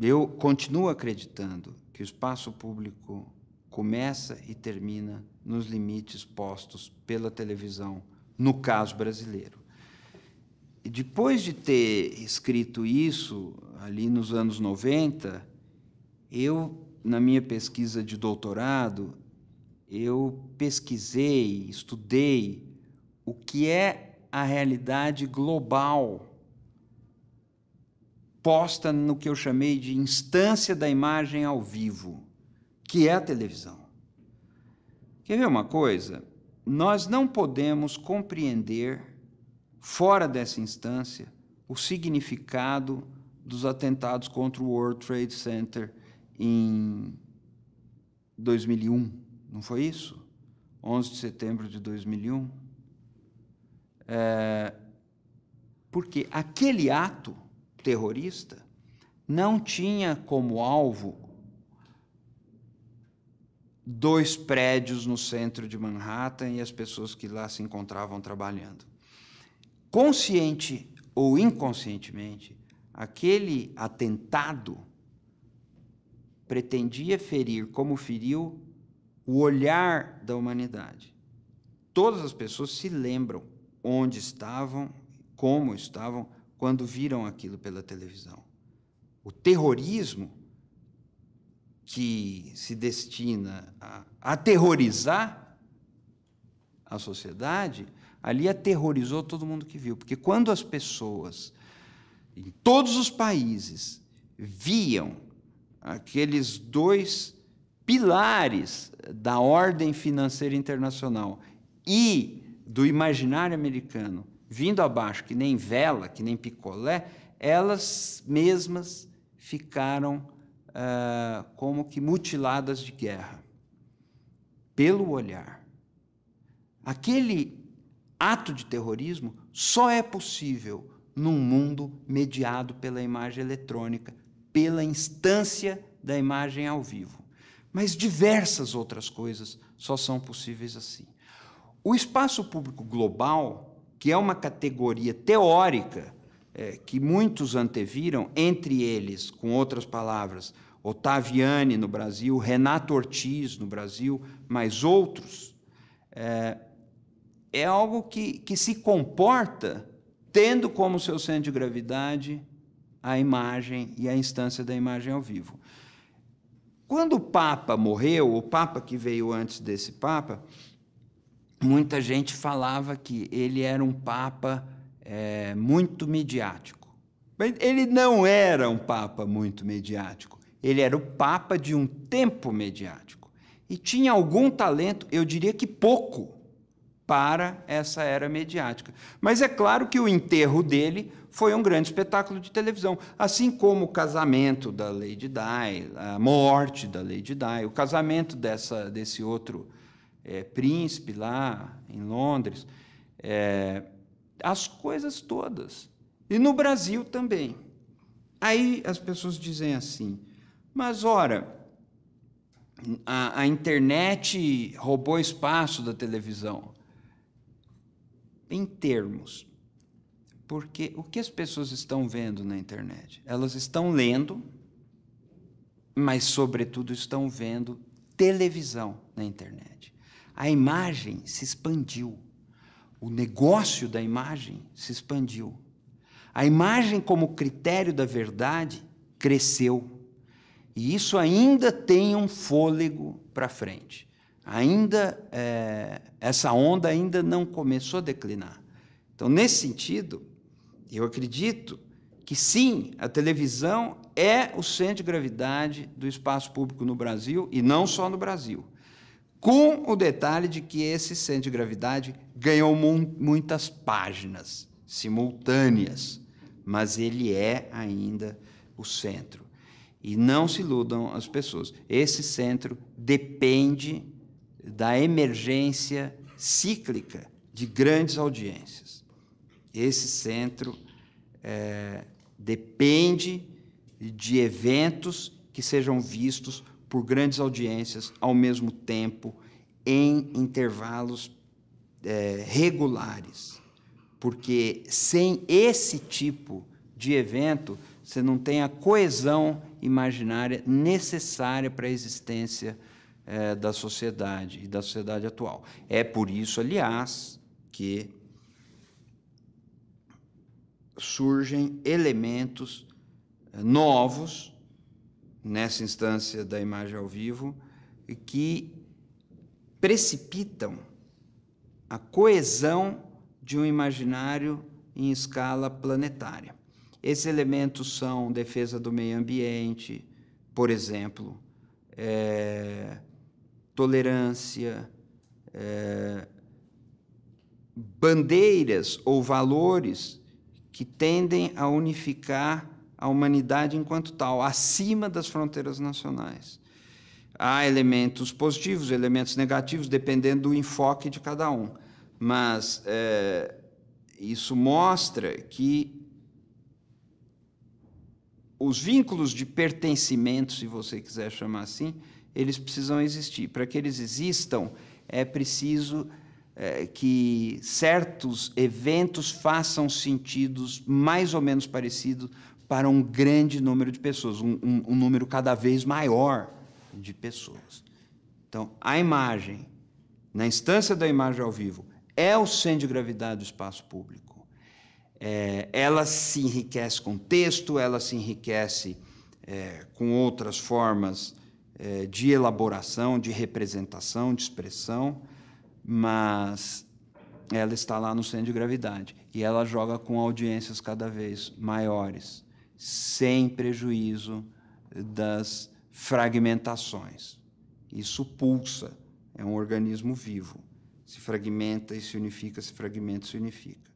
Eu continuo acreditando que o espaço público começa e termina nos limites postos pela televisão, no caso brasileiro. E depois de ter escrito isso, ali nos anos 90, eu, na minha pesquisa de doutorado, eu pesquisei, estudei o que é a realidade global posta no que eu chamei de instância da imagem ao vivo, que é a televisão. Quer ver uma coisa? Nós não podemos compreender, fora dessa instância, o significado dos atentados contra o World Trade Center em 2001, não foi isso? 11 de setembro de 2001. É, porque aquele ato terrorista não tinha como alvo dois prédios no centro de Manhattan e as pessoas que lá se encontravam trabalhando. Consciente ou inconscientemente, aquele atentado pretendia ferir, como feriu, o olhar da humanidade. Todas as pessoas se lembram onde estavam, como estavam, quando viram aquilo pela televisão. O terrorismo que se destina a aterrorizar a sociedade, ali aterrorizou todo mundo que viu. Porque quando as pessoas em todos os países viam aqueles dois pilares da ordem financeira internacional e do imaginário americano vindo abaixo, que nem vela, que nem picolé, elas mesmas ficaram uh, como que mutiladas de guerra, pelo olhar. Aquele ato de terrorismo só é possível num mundo mediado pela imagem eletrônica, pela instância da imagem ao vivo. Mas diversas outras coisas só são possíveis assim. O espaço público global que é uma categoria teórica é, que muitos anteviram, entre eles, com outras palavras, Otaviani no Brasil, Renato Ortiz no Brasil, mais outros, é, é algo que, que se comporta tendo como seu centro de gravidade a imagem e a instância da imagem ao vivo. Quando o Papa morreu, o Papa que veio antes desse Papa, muita gente falava que ele era um papa é, muito midiático. Mas ele não era um papa muito mediático. Ele era o papa de um tempo mediático. E tinha algum talento, eu diria que pouco, para essa era mediática. Mas é claro que o enterro dele foi um grande espetáculo de televisão, assim como o casamento da Lady Di, a morte da Lady Di, o casamento dessa, desse outro é, príncipe lá em Londres, é, as coisas todas. E no Brasil também. Aí as pessoas dizem assim, mas ora, a, a internet roubou espaço da televisão. Em termos, porque o que as pessoas estão vendo na internet? Elas estão lendo, mas, sobretudo, estão vendo televisão na internet. A imagem se expandiu. O negócio da imagem se expandiu. A imagem, como critério da verdade, cresceu. E isso ainda tem um fôlego para frente. Ainda é, essa onda ainda não começou a declinar. Então, nesse sentido, eu acredito que sim, a televisão é o centro de gravidade do espaço público no Brasil e não só no Brasil com o detalhe de que esse centro de gravidade ganhou muitas páginas simultâneas, mas ele é ainda o centro. E não se iludam as pessoas. Esse centro depende da emergência cíclica de grandes audiências. Esse centro é, depende de eventos que sejam vistos por grandes audiências ao mesmo tempo, em intervalos é, regulares. Porque sem esse tipo de evento, você não tem a coesão imaginária necessária para a existência é, da sociedade e da sociedade atual. É por isso, aliás, que surgem elementos é, novos nessa instância da imagem ao vivo que precipitam a coesão de um imaginário em escala planetária. Esses elementos são defesa do meio ambiente, por exemplo, é, tolerância, é, bandeiras ou valores que tendem a unificar a humanidade enquanto tal, acima das fronteiras nacionais. Há elementos positivos, elementos negativos, dependendo do enfoque de cada um. Mas é, isso mostra que os vínculos de pertencimento, se você quiser chamar assim, eles precisam existir. Para que eles existam, é preciso é, que certos eventos façam sentidos mais ou menos parecidos para um grande número de pessoas, um, um, um número cada vez maior de pessoas. Então, a imagem, na instância da imagem ao vivo, é o centro de gravidade do espaço público. É, ela se enriquece com texto, ela se enriquece é, com outras formas é, de elaboração, de representação, de expressão, mas ela está lá no centro de gravidade e ela joga com audiências cada vez maiores sem prejuízo das fragmentações. Isso pulsa, é um organismo vivo. Se fragmenta e se unifica, se fragmenta e se unifica.